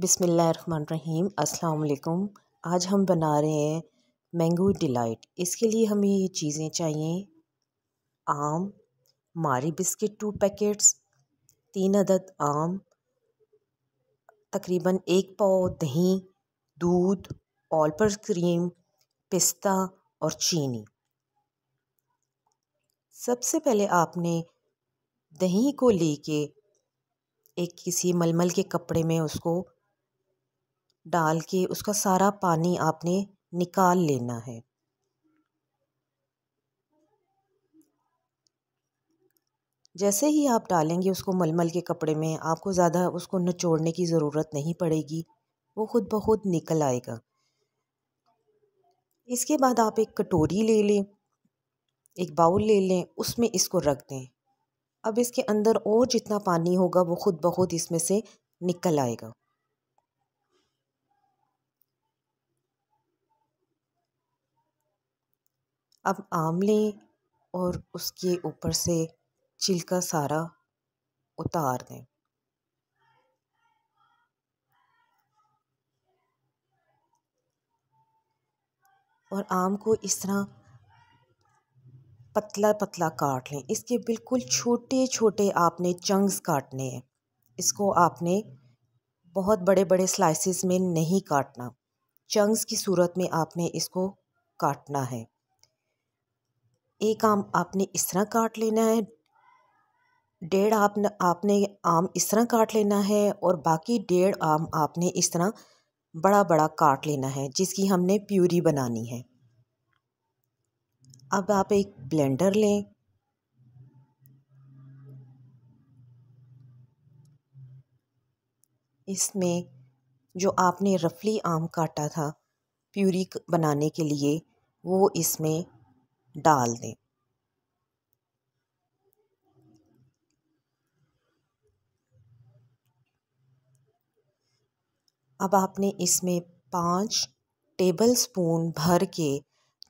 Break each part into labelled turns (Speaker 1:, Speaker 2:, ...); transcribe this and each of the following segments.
Speaker 1: बिसमीम अस्सलाम आज हम बना रहे हैं मैंगो डिलाइट इसके लिए हमें ये चीज़ें चाहिए आम मारी बिस्किट टू पैकेट्स तीन अदद आम तकरीबन एक पाव दही दूध ऑलपर क्रीम पिस्ता और चीनी सबसे पहले आपने दही को लेके एक किसी मलमल के कपड़े में उसको डाल के उसका सारा पानी आपने निकाल लेना है जैसे ही आप डालेंगे उसको मलमल के कपड़े में आपको ज़्यादा उसको नचोड़ने की ज़रूरत नहीं पड़ेगी वो खुद ब खुद निकल आएगा इसके बाद आप एक कटोरी ले लें एक बाउल ले लें उसमें इसको रख दें अब इसके अंदर और जितना पानी होगा वो खुद ब खुद इसमें से निकल आएगा अब आम लें और उसके ऊपर से छिलका सारा उतार दें और आम को इस तरह पतला पतला काट लें इसके बिल्कुल छोटे छोटे आपने चंक्स काटने हैं इसको आपने बहुत बड़े बड़े स्लाइसेस में नहीं काटना चंक्स की सूरत में आपने इसको काटना है एक आम आपने इस तरह काट लेना है डेढ़ आप आपने आम इस तरह काट लेना है और बाकी डेढ़ आम आपने इस तरह बड़ा बड़ा काट लेना है जिसकी हमने प्यूरी बनानी है अब आप एक ब्लेंडर लें इसमें जो आपने रफली आम काटा था प्यूरी बनाने के लिए वो इसमें डाल दें अब आपने इसमें पाँच टेबल स्पून भर के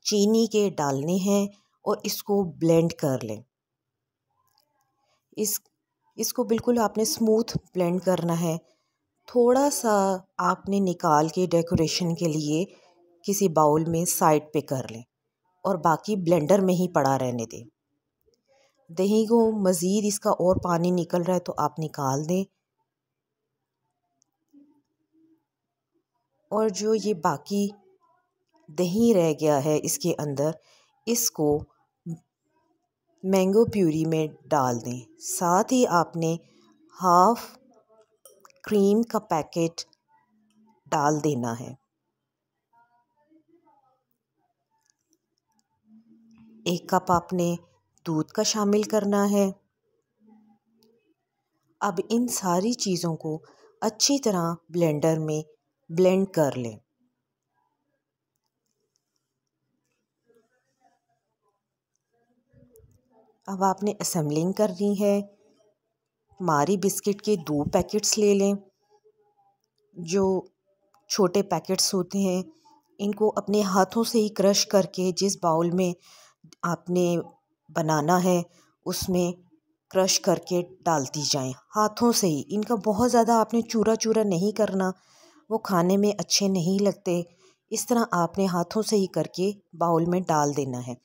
Speaker 1: चीनी के डालने हैं और इसको ब्लेंड कर लें इस इसको बिल्कुल आपने स्मूथ ब्लेंड करना है थोड़ा सा आपने निकाल के डेकोरेशन के लिए किसी बाउल में साइड पे कर लें और बाकी ब्लेंडर में ही पड़ा रहने दें दही को मज़ीद इसका और पानी निकल रहा है तो आप निकाल दें और जो ये बाकी दही रह गया है इसके अंदर इसको मैंगो प्यूरी में डाल दें साथ ही आपने हाफ़ क्रीम का पैकेट डाल देना है एक कप आपने दूध का शामिल करना है अब इन सारी चीज़ों को अच्छी तरह ब्लेंडर में ब्लेंड कर लें अब आपने असम्बलिंग करनी है मारी बिस्किट के दो पैकेट्स ले लें जो छोटे पैकेट्स होते हैं इनको अपने हाथों से ही क्रश करके जिस बाउल में आपने बनाना है उसमें क्रश करके डालती जाएँ हाथों से ही इनका बहुत ज़्यादा आपने चूरा चूरा नहीं करना वो खाने में अच्छे नहीं लगते इस तरह आपने हाथों से ही करके बाउल में डाल देना है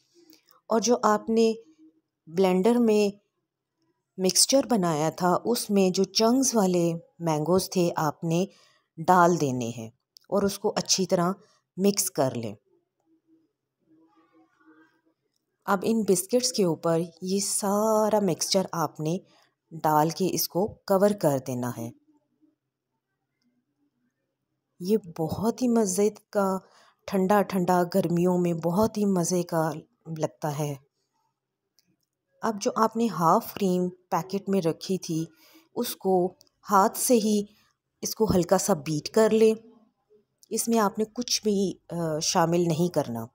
Speaker 1: और जो आपने ब्लेंडर में मिक्सचर बनाया था उसमें जो चंग्स वाले मैंगोज़ थे आपने डाल देने हैं और उसको अच्छी तरह मिक्स कर लें अब इन बिस्किट्स के ऊपर ये सारा मिक्सचर आपने डाल के इसको कवर कर देना है ये बहुत ही मज़े का ठंडा ठंडा गर्मियों में बहुत ही मज़े का लगता है अब जो आपने हाफ़ क्रीम पैकेट में रखी थी उसको हाथ से ही इसको हल्का सा बीट कर ले इसमें आपने कुछ भी शामिल नहीं करना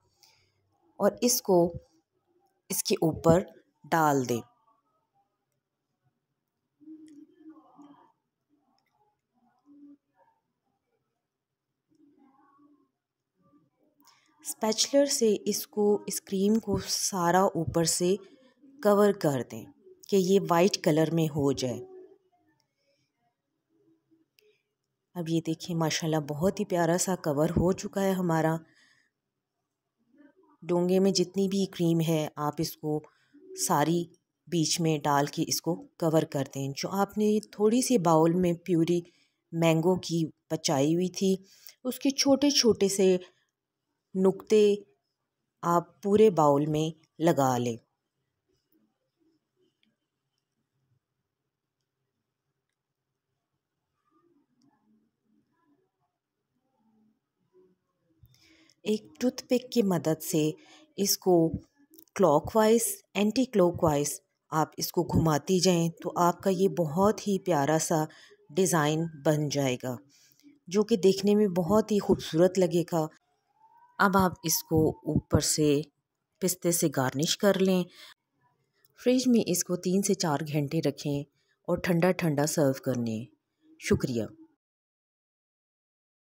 Speaker 1: और इसको इसके ऊपर डाल दें स्पैचलर से इसको इस क्रीम को सारा ऊपर से कवर कर दें कि ये वाइट कलर में हो जाए अब ये देखिए माशाल्लाह बहुत ही प्यारा सा कवर हो चुका है हमारा डोंगे में जितनी भी क्रीम है आप इसको सारी बीच में डाल के इसको कवर कर दें जो आपने थोड़ी सी बाउल में प्यूरी मैंगो की बचाई हुई थी उसके छोटे छोटे से नुक्ते आप पूरे बाउल में लगा लें एक टूथपिक की मदद से इसको क्लॉकवाइज एंटी क्लॉकवाइज आप इसको घुमाती जाएं तो आपका ये बहुत ही प्यारा सा डिज़ाइन बन जाएगा जो कि देखने में बहुत ही खूबसूरत लगेगा अब आप इसको ऊपर से पिस्ते से गार्निश कर लें फ्रिज में इसको तीन से चार घंटे रखें और ठंडा ठंडा सर्व कर लें शुक्रिया